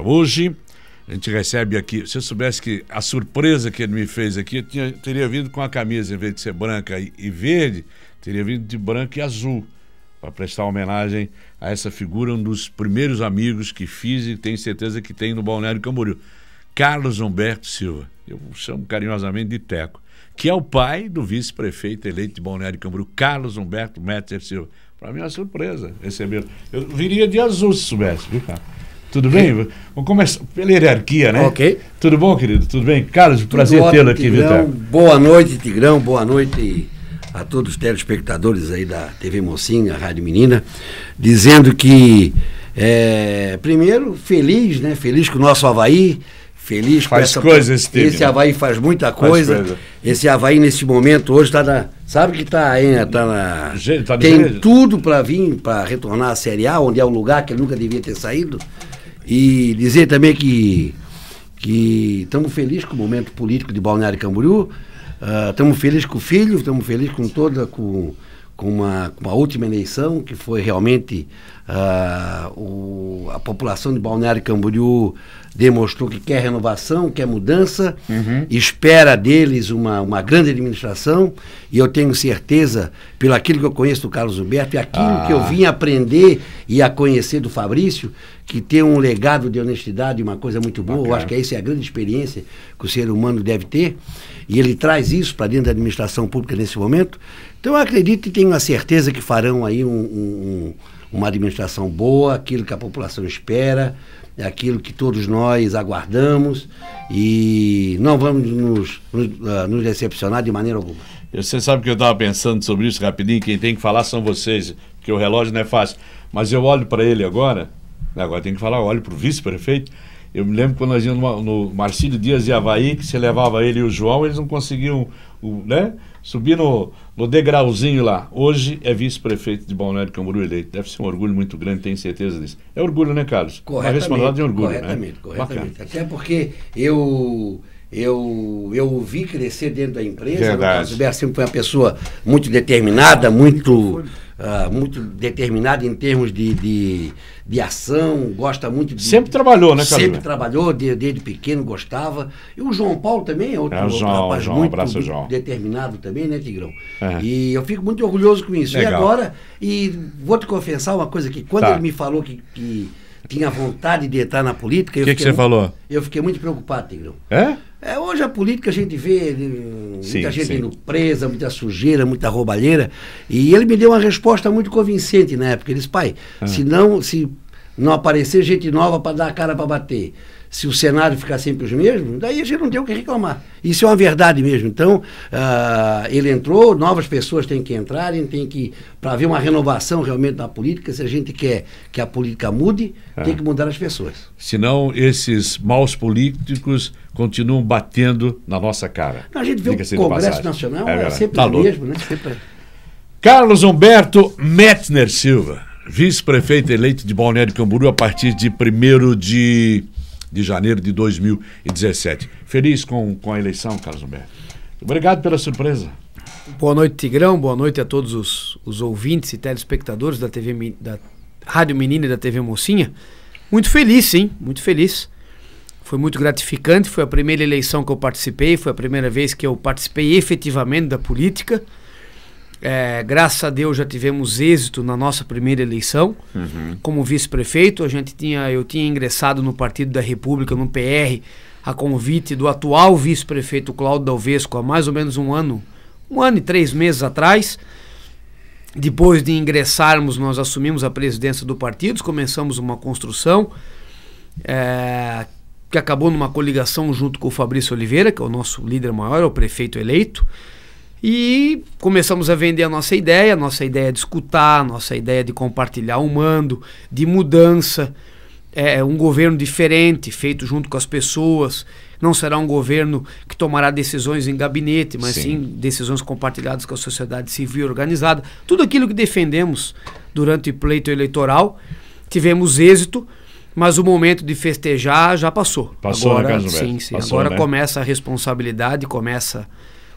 Hoje a gente recebe aqui. Se eu soubesse que a surpresa que ele me fez aqui, eu tinha, teria vindo com a camisa, em vez de ser branca e, e verde, teria vindo de branco e azul, para prestar homenagem a essa figura, um dos primeiros amigos que fiz e tenho certeza que tem no Balneário Camboriú. Carlos Humberto Silva, eu chamo carinhosamente de Teco, que é o pai do vice-prefeito eleito de Balneário Camboriú, Carlos Humberto Metzer Silva. Para mim é uma surpresa receber. Eu viria de azul se soubesse, viu, cara? Tudo bem? Vamos começar pela hierarquia, né? Ok. Tudo bom, querido? Tudo bem? Carlos, Tudo prazer tê-lo aqui, Vitor. Boa noite, Tigrão. Boa noite a todos os telespectadores aí da TV Mocinha, Rádio Menina, dizendo que, é, primeiro, feliz, né? Feliz com o nosso Havaí, feliz faz com essa... coisa esse time. Esse né? Havaí faz muita coisa. Faz coisa. Esse Havaí, nesse momento, hoje está na... Sabe que está hein, né? está na... tá tem jeito. tudo para vir, para retornar à Série A, onde é um lugar que ele nunca devia ter saído. E dizer também que que estamos felizes com o momento político de Balneário Camboriú, estamos ah, uh, felizes com o filho, estamos felizes com toda com, com, uma, com a última eleição que foi realmente uh, o, a população de Balneário Camboriú demonstrou que quer renovação, quer mudança, uhum. espera deles uma, uma grande administração, e eu tenho certeza, pelo aquilo que eu conheço do Carlos Humberto, e aquilo ah. que eu ah. vim aprender e a conhecer do Fabrício, que tem um legado de honestidade, é uma coisa muito boa, Bacana. eu acho que essa é a grande experiência que o ser humano deve ter, e ele traz isso para dentro da administração pública nesse momento. Então eu acredito e tenho a certeza que farão aí um, um, um uma administração boa, aquilo que a população espera, aquilo que todos nós aguardamos e não vamos nos, nos, ah, nos decepcionar de maneira alguma. Você sabe que eu estava pensando sobre isso rapidinho, quem tem que falar são vocês, porque o relógio não é fácil. Mas eu olho para ele agora, agora tem que falar, olho para o vice-prefeito. Eu me lembro quando nós íamos no, Marcelo Marcílio Dias e Havaí, que você levava ele e o João, eles não conseguiam, né? Subi no, no degrauzinho lá. Hoje é vice-prefeito de Balneário Camboriú eleito. Deve ser um orgulho muito grande, tenho certeza disso. É orgulho, né, Carlos? Corretamente. Uma de orgulho, né? corretamente, né? corretamente. Bacana. Até porque eu eu eu o vi crescer dentro da empresa. Verdade. O Gilberto sempre foi uma pessoa muito determinada, muito ah, muito determinado em termos de, de, de, ação, gosta muito de. Sempre trabalhou, né, Carolina? Sempre trabalhou, desde, desde pequeno gostava. E o João Paulo também é outro, é, o João, outro rapaz João, muito, abraço, muito João. determinado também, né, Tigrão? É. E eu fico muito orgulhoso com isso. Legal. E agora, e vou te confessar uma coisa que quando tá. ele me falou que, que tinha vontade de entrar na política. O que, que você muito, falou? Eu fiquei muito preocupado, Tigrão. É? É, hoje a política a gente vê eh, sim, muita gente sim. indo presa, muita sujeira, muita roubalheira. E ele me deu uma resposta muito convincente na época. Ele disse, pai, ah. se, não, se não aparecer gente nova para dar a cara para bater, se o cenário ficar sempre os mesmos, daí a gente não tem o que reclamar. Isso é uma verdade mesmo. Então, uh, ele entrou, novas pessoas têm que entrarem, tem que, para haver uma renovação realmente na política, se a gente quer que a política mude, é. tem que mudar as pessoas. Senão, esses maus políticos continuam batendo na nossa cara. Não, a gente vê o Congresso Nacional, é, é sempre tá o mesmo, né? Sempre... É. Carlos Humberto Metner Silva, vice-prefeito eleito de Balneário Camboriú a partir de 1 de de janeiro de 2017. Feliz com, com a eleição, Carlos Humberto. Obrigado pela surpresa. Boa noite, Tigrão. Boa noite a todos os, os ouvintes e telespectadores da TV da Rádio Menina e da TV Mocinha. Muito feliz, sim, muito feliz. Foi muito gratificante. Foi a primeira eleição que eu participei, foi a primeira vez que eu participei efetivamente da política. É, graças a Deus já tivemos êxito na nossa primeira eleição uhum. como vice-prefeito. A gente tinha, eu tinha ingressado no Partido da República, no PR, a convite do atual vice-prefeito Cláudio Dalvesco há mais ou menos um ano, um ano e três meses atrás. Depois de ingressarmos, nós assumimos a presidência do partido, começamos uma construção é, que acabou numa coligação junto com o Fabrício Oliveira, que é o nosso líder maior, é o prefeito eleito. E começamos a vender a nossa ideia, a nossa ideia de escutar, a nossa ideia de compartilhar o um mando, de mudança, é, é, um governo diferente, feito junto com as pessoas. Não será um governo que tomará decisões em gabinete, mas sim, sim decisões compartilhadas com a sociedade civil organizada. Tudo aquilo que defendemos durante o pleito eleitoral, tivemos êxito, mas o momento de festejar já passou. Passou, agora, né, Sim, sim. Passou, agora né? começa a responsabilidade, começa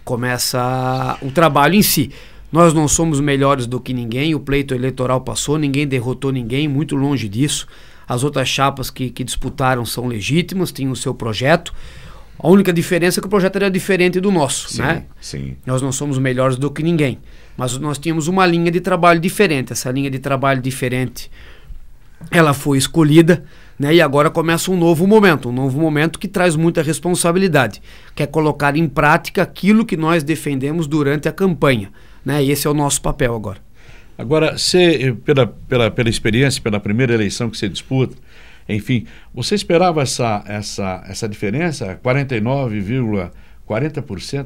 começa o trabalho em si. Nós não somos melhores do que ninguém, o pleito eleitoral passou, ninguém derrotou ninguém, muito longe disso. As outras chapas que, que disputaram são legítimas, têm o seu projeto. A única diferença é que o projeto era diferente do nosso, sim, né? Sim. Nós não somos melhores do que ninguém, mas nós tínhamos uma linha de trabalho diferente. Essa linha de trabalho diferente ela foi escolhida, né? E agora começa um novo momento, um novo momento que traz muita responsabilidade, que é colocar em prática aquilo que nós defendemos durante a campanha, né? esse é o nosso papel agora. Agora, você, eh, pela, pela, pela experiência, pela primeira eleição que você disputa, enfim, você esperava essa, essa, essa diferença, 49,40%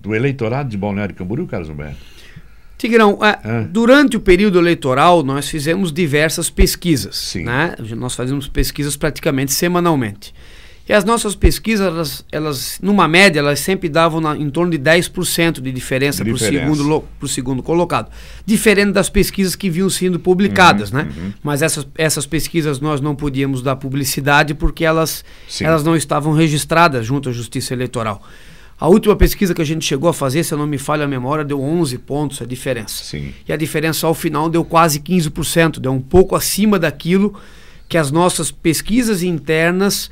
do eleitorado de Balneário Camboriú, Carlos Humberto? Tigrão, é, ah. durante o período eleitoral nós fizemos diversas pesquisas. Sim. Né? Nós fazemos pesquisas praticamente semanalmente. E as nossas pesquisas, elas, elas numa média, elas sempre davam na, em torno de 10% de diferença, para o segundo, segundo colocado. Diferente das pesquisas que vinham sendo publicadas, uhum, né? Uhum. Mas essas, essas pesquisas nós não podíamos dar publicidade porque elas, elas não estavam registradas junto à Justiça Eleitoral. A última pesquisa que a gente chegou a fazer, se eu não me falha a memória, deu 11 pontos a diferença. Sim. E a diferença ao final deu quase 15%, deu um pouco acima daquilo que as nossas pesquisas internas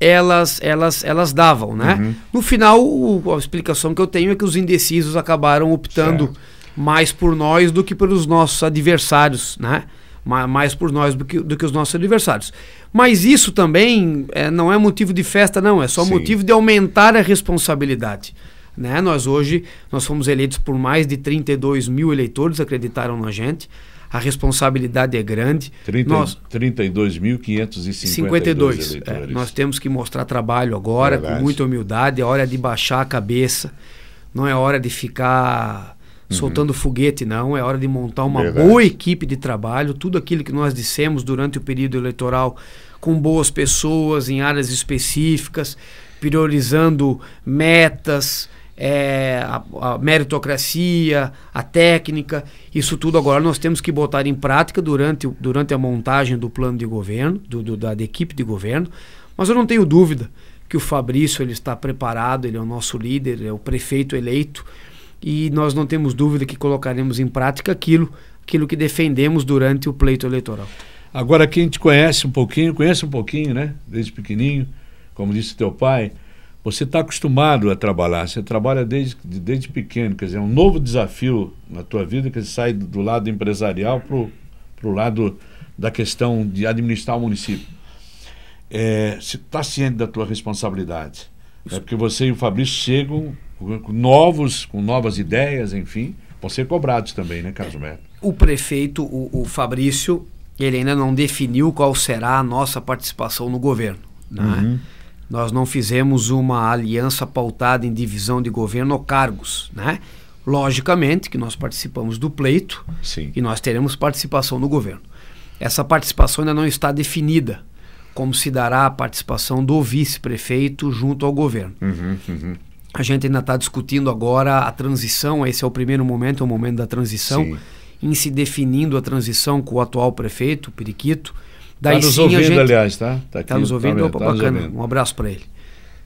elas elas elas davam, né? Uhum. No final, o, a explicação que eu tenho é que os indecisos acabaram optando certo. mais por nós do que pelos nossos adversários, né? mais por nós do que, do que os nossos adversários. Mas isso também é, não é motivo de festa, não, é só Sim. motivo de aumentar a responsabilidade. Né? Nós hoje nós fomos eleitos por mais de 32 mil eleitores, acreditaram na gente. A responsabilidade é grande. 32.552 é, Nós temos que mostrar trabalho agora, Verdade. com muita humildade. É hora de baixar a cabeça. Não é hora de ficar uhum. soltando foguete, não. É hora de montar uma Verdade. boa equipe de trabalho. Tudo aquilo que nós dissemos durante o período eleitoral, com boas pessoas em áreas específicas, priorizando metas, é, a, a, meritocracia, a técnica, isso tudo agora nós temos que botar em prática durante, durante a montagem do plano de governo, do, do, da, da, equipe de governo. Mas eu não tenho dúvida que o Fabrício ele está preparado, ele é o nosso líder, é o prefeito eleito e nós não temos dúvida que colocaremos em prática aquilo, aquilo que defendemos durante o pleito eleitoral. Agora, quem te conhece um pouquinho, conhece um pouquinho, né? Desde pequenininho, como disse teu pai, você está acostumado a trabalhar, você trabalha desde, desde pequeno, quer dizer, é um novo desafio na tua vida que sai do lado empresarial para o lado da questão de administrar o município. É, você é, está ciente da tua responsabilidade. É porque você e o Fabrício chegam com novos, com novas ideias, enfim, vão ser cobrados também, né, Carlos Alberto? É, o prefeito, o, o Fabrício, ele ainda não definiu qual será a nossa participação no governo. Né? Uhum. Nós não fizemos uma aliança pautada em divisão de governo ou cargos, né? Logicamente que nós participamos do pleito Sim. e nós teremos participação no governo. Essa participação ainda não está definida, como se dará a participação do vice-prefeito junto ao governo. Uhum, uhum. A gente ainda está discutindo agora a transição, esse é o primeiro momento, é o momento da transição, sim. em se definindo a transição com o atual prefeito, Periquito. Está nos sim, ouvindo, gente... aliás, tá? Está tá, tá nos ouvindo, tá, opa, tá bacana. Ouvindo. Um abraço para ele.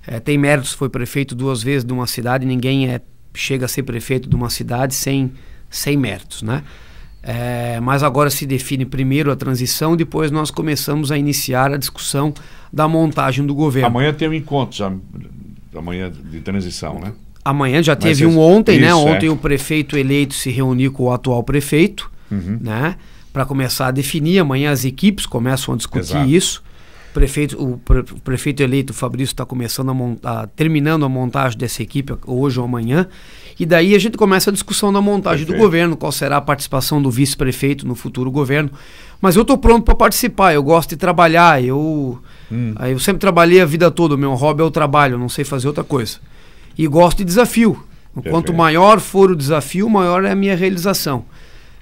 É, tem méritos, foi prefeito duas vezes de uma cidade, ninguém é, chega a ser prefeito de uma cidade sem, sem méritos, né? É, mas agora se define primeiro a transição, depois nós começamos a iniciar a discussão da montagem do governo. Amanhã tem um encontro já amanhã de transição, né? Amanhã já teve um ontem, né? É. Ontem é. o prefeito eleito se reuniu com o atual prefeito, uhum. né? Para começar a definir. Amanhã as equipes começam a discutir Exato. isso. Prefeito, o pre prefeito eleito Fabrício está começando a montar, terminando a montagem dessa equipe hoje ou amanhã. E daí a gente começa a discussão da montagem Perfeito. do governo, qual será a participação do vice-prefeito no futuro governo. Mas eu estou pronto para participar, eu gosto de trabalhar, eu, hum. eu sempre trabalhei a vida toda, o meu hobby é o trabalho, eu não sei fazer outra coisa. E gosto de desafio. Quanto maior for o desafio, maior é a minha realização.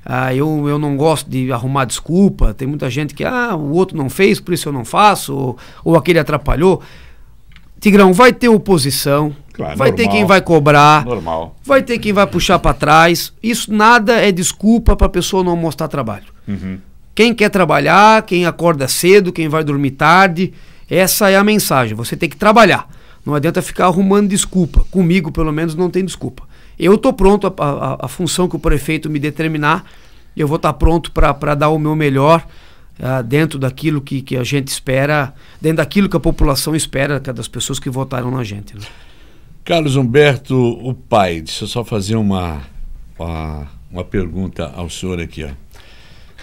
Ah, eu, eu não gosto de arrumar desculpa. Tem muita gente que, ah, o outro não fez, por isso eu não faço, ou, ou aquele atrapalhou. Tigrão, vai ter oposição, Claro, vai normal, ter quem vai cobrar. Normal. Vai ter quem vai puxar para trás. Isso nada é desculpa para a pessoa não mostrar trabalho. Uhum. Quem quer trabalhar, quem acorda cedo, quem vai dormir tarde, essa é a mensagem. Você tem que trabalhar. Não adianta ficar arrumando desculpa. Comigo, pelo menos, não tem desculpa. Eu estou pronto, a, a, a, função que o prefeito me determinar, eu vou estar tá pronto para dar o meu melhor uh, dentro daquilo que, que a gente espera, dentro daquilo que a população espera é das pessoas que votaram na gente. Né? Carlos Humberto, o pai, deixa eu só fazer uma, uma, uma pergunta ao senhor aqui. Ó.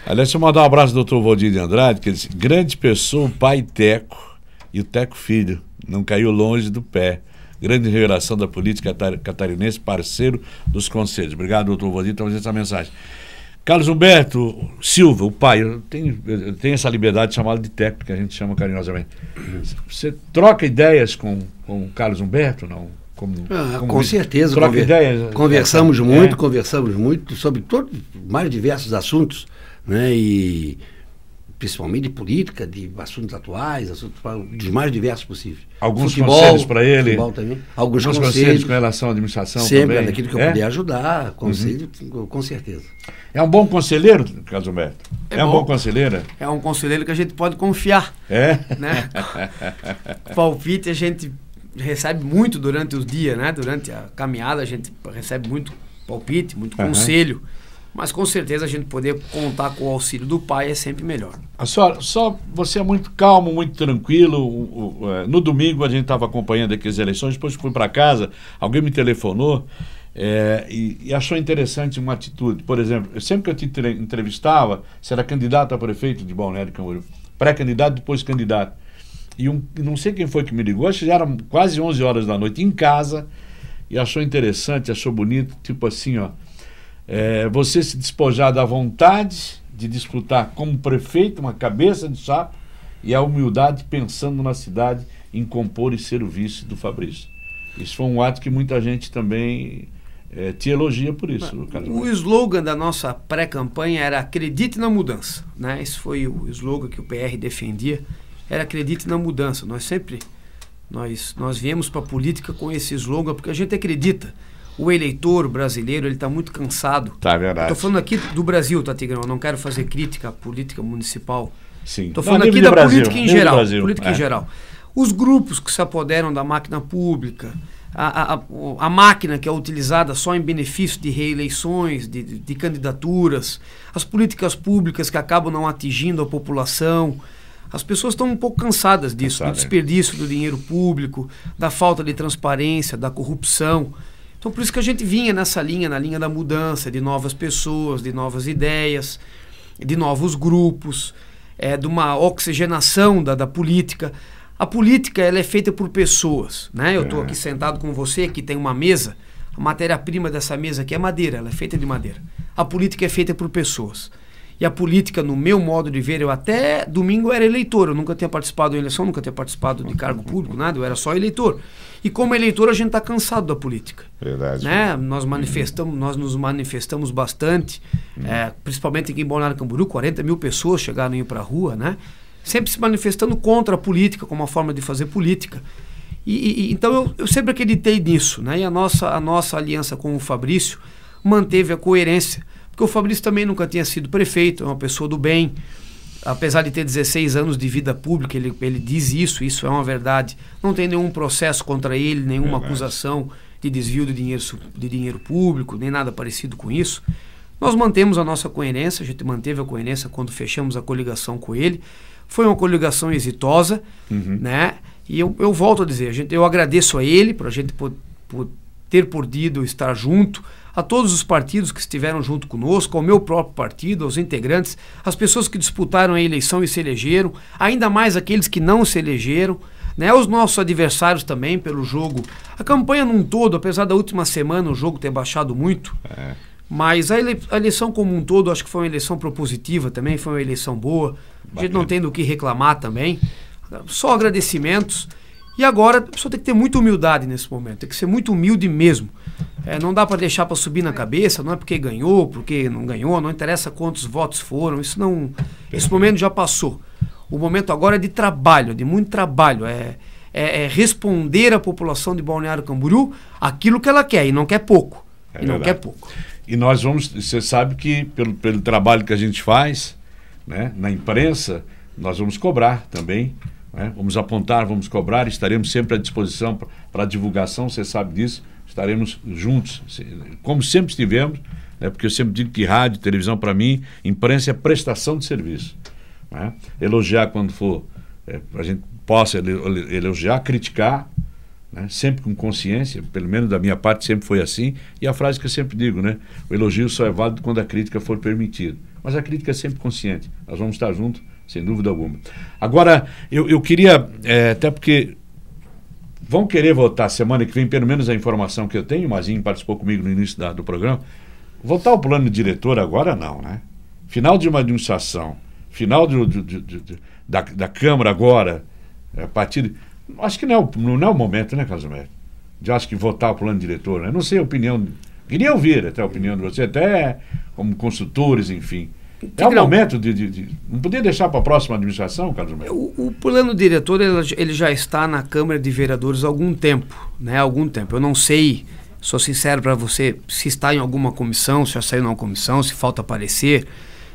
Aliás, deixa eu mandar um abraço ao doutor Valdir de Andrade, que ele disse, grande pessoa, o pai Teco e o Teco Filho, não caiu longe do pé. Grande revelação da política catarinense, parceiro dos conselhos. Obrigado, doutor Valdir, por essa mensagem. Carlos Humberto Silva, o pai, eu tenho, eu tenho essa liberdade de chamá-lo de técnico, que a gente chama carinhosamente. Você troca ideias com, com o Carlos Humberto, não? Como, ah, como com certeza, conver ideias, né? conversamos é, muito, conversamos muito sobre todos mais diversos assuntos, né? E principalmente de política, de assuntos atuais, assuntos dos mais diversos possíveis. Alguns futebol, conselhos para ele? Também, alguns, alguns conselhos, com relação à administração sempre, também? Sempre, que eu é? puder ajudar, uhum. conselho, uhum. com certeza. É um bom conselheiro, Caso Humberto? É, é um bom conselheiro? É? é um conselheiro que a gente pode confiar. É? Né? Palpite a gente recebe muito durante o dia, né? Durante a caminhada a gente recebe muito palpite, muito uhum. conselho. Mas com certeza a gente poder contar com o auxílio do pai é sempre melhor. A senhora, só você é muito calmo, muito tranquilo. É, no domingo a gente estava acompanhando aqui as eleições, depois fui para casa, alguém me telefonou é, e, e, achou interessante uma atitude. Por exemplo, sempre que eu te entrevistava, você era candidato a prefeito de Balneário Camboriú, pré-candidato, depois candidato. E um, não sei quem foi que me ligou, acho que já era quase 11 horas da noite, em casa, e achou interessante, achou bonito, tipo assim, ó. É, você se despojar da vontade de disputar como prefeito uma cabeça de sapo e a humildade pensando na cidade em compor e ser o vice do Fabrício. Isso foi um ato que muita gente também é, te elogia por isso. Mas, o slogan da nossa pré-campanha era Acredite na Mudança. Né? Esse foi o slogan que o PR defendia era acredite na mudança. Nós sempre nós, nós viemos para a política com esse slogan porque a gente acredita. O eleitor brasileiro ele está muito cansado. Tá é verdade. Estou falando aqui do Brasil, tá Tigrão. Eu não quero fazer crítica à política municipal. Sim. Estou falando não, aqui da Brasil, política em geral. Brasil, política é. em geral. Os grupos que se apoderam da máquina pública, a, a, a, máquina que é utilizada só em benefício de reeleições, de, de, de candidaturas, as políticas públicas que acabam não atingindo a população, as pessoas estão um pouco cansadas disso, do desperdício do dinheiro público, da falta de transparência, da corrupção. Então, por isso que a gente vinha nessa linha, na linha da mudança, de novas pessoas, de novas ideias, de novos grupos, é, de uma oxigenação da, da política. A política ela é feita por pessoas. Né? Eu estou é. aqui sentado com você, que tem uma mesa. A matéria-prima dessa mesa aqui é madeira, ela é feita de madeira. A política é feita por pessoas. E a política, no meu modo de ver, eu até domingo era eleitor, eu nunca tinha participado de eleição, nunca tinha participado de cargo público, nada, eu era só eleitor. E como eleitor, a gente está cansado da política. Verdade. Né? Nós, manifestamos, nós nos manifestamos bastante, hum. é, principalmente aqui em Balneário Camboriú, 40 mil pessoas chegaram indo para a rua, né? sempre se manifestando contra a política, como uma forma de fazer política. E, e, então eu, eu sempre acreditei nisso, né? E a nossa, a nossa aliança com o Fabrício manteve a coerência porque o Fabrício também nunca tinha sido prefeito, é uma pessoa do bem. Apesar de ter 16 anos de vida pública, ele, ele diz isso, isso é uma verdade. Não tem nenhum processo contra ele, nenhuma verdade. acusação de desvio de dinheiro, de dinheiro público, nem nada parecido com isso. Nós mantemos a nossa coerência, a gente manteve a coerência quando fechamos a coligação com ele. Foi uma coligação exitosa, uhum. né? E eu, eu volto a dizer, a gente, eu agradeço a ele por a gente por, por ter podido estar junto, a todos os partidos que estiveram junto conosco, ao meu próprio partido, aos integrantes, às pessoas que disputaram a eleição e se elegeram, ainda mais aqueles que não se elegeram, né, aos nossos adversários também pelo jogo. A campanha num todo, apesar da última semana o jogo ter baixado muito, é. mas a, ele, a, eleição como um todo, acho que foi uma eleição propositiva também, foi uma eleição boa. Bacana. A gente não tem do que reclamar também. Só agradecimentos. E agora a pessoa tem que ter muita humildade nesse momento, tem que ser muito humilde mesmo. É, não dá para deixar para subir na cabeça, não é porque ganhou, porque não ganhou, não interessa quantos votos foram, isso não. Esse momento já passou. O momento agora é de trabalho, de muito trabalho. É, é, é responder à população de Balneário Camboriú aquilo que ela quer, e não quer pouco. É e não quer pouco. E nós vamos, você sabe que pelo, pelo trabalho que a gente faz né, na imprensa, nós vamos cobrar também né? Vamos apontar, vamos cobrar, estaremos sempre à disposição para divulgação, você sabe disso, estaremos juntos, como sempre estivemos, né? porque eu sempre digo que rádio, televisão, para mim, imprensa é prestação de serviço. Né? Elogiar quando for, é, a gente possa elogiar, criticar, né? sempre com consciência, pelo menos da minha parte sempre foi assim, e a frase que eu sempre digo, né? o elogio só é válido quando a crítica for permitida. Mas a crítica é sempre consciente, nós vamos estar juntos sem dúvida alguma. Agora, eu, eu queria, é, até porque vão querer votar semana que vem, pelo menos a informação que eu tenho, o Mazinho participou comigo no início da, do programa, votar o plano diretor agora não, né? Final de uma administração, final de, de, de, da, da Câmara agora, a é, partir... Acho que não é o, não é o momento, né, Casumete? De acho que votar o plano diretor, né? Não sei a opinião... Queria ouvir até a opinião de você, até como consultores, enfim. Tigrão, é o momento de, de, de Não podia deixar para a próxima administração, Carlos Melo? O, o plano diretor ele já está na Câmara de Vereadores há algum tempo. Né? algum tempo. Eu não sei, sou sincero para você, se está em alguma comissão, se já saiu numa comissão, se falta aparecer,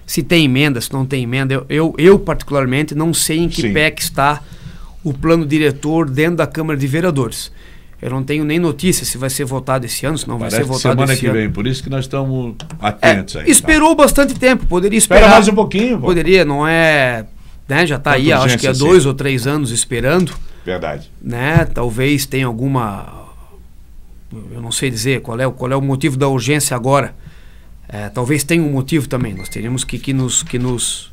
se tem emenda, se não tem emenda. Eu, eu, eu particularmente, não sei em que Sim. pé que está o plano diretor dentro da Câmara de Vereadores. Eu não tenho nem notícia se vai ser votado esse ano, se não Parece vai ser votado semana esse ano. Semana que vem, por isso que nós estamos é, atentos é, aí. Tá? Esperou tá? bastante tempo, poderia esperar. Espera mais um pouquinho. Pô. Poderia, não é. Né, já está aí, acho que há é dois assim. ou três anos esperando. Verdade. Né, talvez tenha alguma. Eu não sei dizer qual é, qual é o motivo da urgência agora. É, talvez tenha um motivo também. Nós teríamos que, que nos. Que nos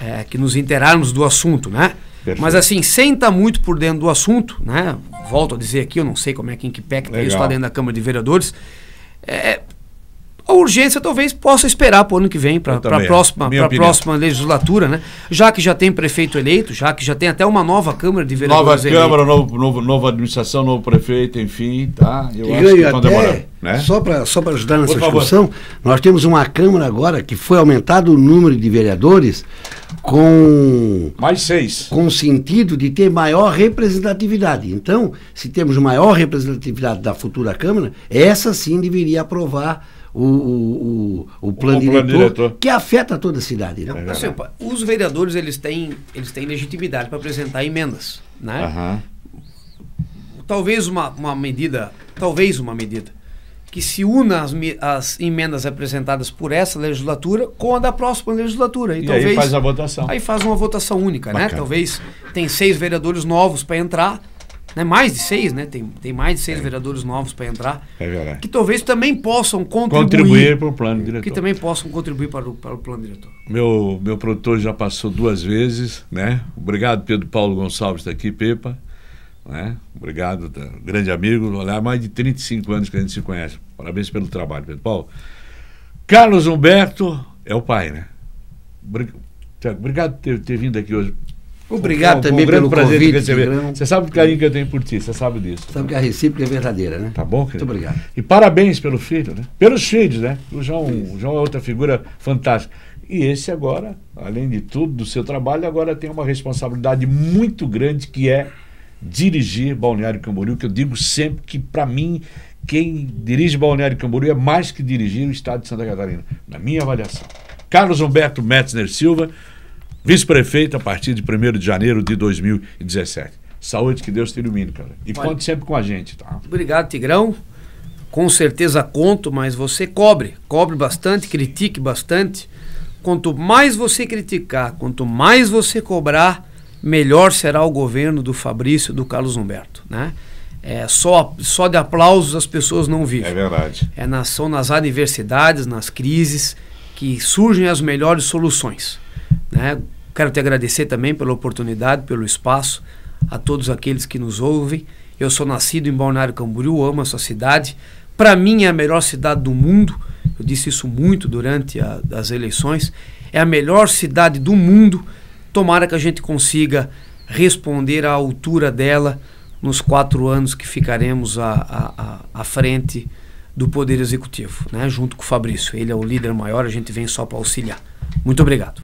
é, que nos interarmos do assunto, né? Perfeito. Mas assim, sem estar muito por dentro do assunto, né? Volto a dizer aqui, eu não sei como é que em que pé que está dentro da Câmara de Vereadores. É, a urgência talvez possa esperar para o ano que vem, para a próxima, próxima legislatura, né? Já que já tem prefeito eleito, já que já tem até uma nova Câmara de Vereadores. Nova Câmara, novo, novo, nova administração, novo prefeito, enfim, tá? Eu acho que estão demorando. Né? Só para só ajudar nessa Por discussão, favor. nós temos uma Câmara agora que foi aumentado o número de vereadores com. Mais seis. Com o sentido de ter maior representatividade. Então, se temos maior representatividade da futura Câmara, essa sim deveria aprovar o, o, o, plano, o diretor, plano, diretor, que afeta toda a cidade. Né? É assim, os vereadores eles têm, eles têm legitimidade para apresentar emendas. Né? Uhum. Talvez uma, uma medida, talvez uma medida que se una as, as, emendas apresentadas por essa legislatura com a da próxima legislatura. E, e talvez, aí faz a votação. Aí faz uma votação única, né? Bacana. né? Talvez tem seis vereadores novos para entrar né, mais de seis, né? Tem, tem mais de seis é. vereadores novos para entrar. É verdade. Que talvez também possam contribuir. Contribuir para o plano diretor. Que também possam contribuir para o, para o plano diretor. Meu, meu produtor já passou duas vezes, né? Obrigado, Pedro Paulo Gonçalves, está aqui, Pepa. Né? Obrigado, tá, grande amigo. Olha, mais de 35 anos que a gente se conhece. Parabéns pelo trabalho, Pedro Paulo. Carlos Humberto é o pai, né? Obrigado por ter, ter vindo aqui hoje. Obrigado um, também um pelo prazer convite. Te receber. Você sabe o carinho que eu tenho por ti, você sabe disso. Sabe que a recíproca é verdadeira, né? Tá bom, querido? Muito obrigado. E parabéns pelo filho, né? Pelos filhos, né? O João, o João é outra figura fantástica. E esse agora, além de tudo, do seu trabalho, agora tem uma responsabilidade muito grande que é dirigir Balneário Camboriú, que eu digo sempre que, para mim, quem dirige Balneário Camboriú é mais que dirigir o estado de Santa Catarina, na minha avaliação. Carlos Humberto Metzner Silva, vice-prefeito a partir de 1 de janeiro de 2017. Saúde, que Deus te ilumine, cara. E Olha, conte sempre com a gente, tá? Obrigado, Tigrão. Com certeza conto, mas você cobre. Cobre bastante, critique bastante. Quanto mais você criticar, quanto mais você cobrar, melhor será o governo do Fabrício, do Carlos Humberto, né? É, só, só de aplausos as pessoas não vivem. É verdade. É na, são nas adversidades, nas crises, que surgem as melhores soluções. Né? Quero te agradecer também pela oportunidade, pelo espaço, a todos aqueles que nos ouvem. Eu sou nascido em Balneário Camboriú, amo a sua cidade. Para mim é a melhor cidade do mundo. Eu disse isso muito durante a, as eleições. É a melhor cidade do mundo. Tomara que a gente consiga responder à altura dela nos quatro anos que ficaremos à, à, à frente do Poder Executivo, né? junto com o Fabrício. Ele é o líder maior, a gente vem só para auxiliar. Muito obrigado.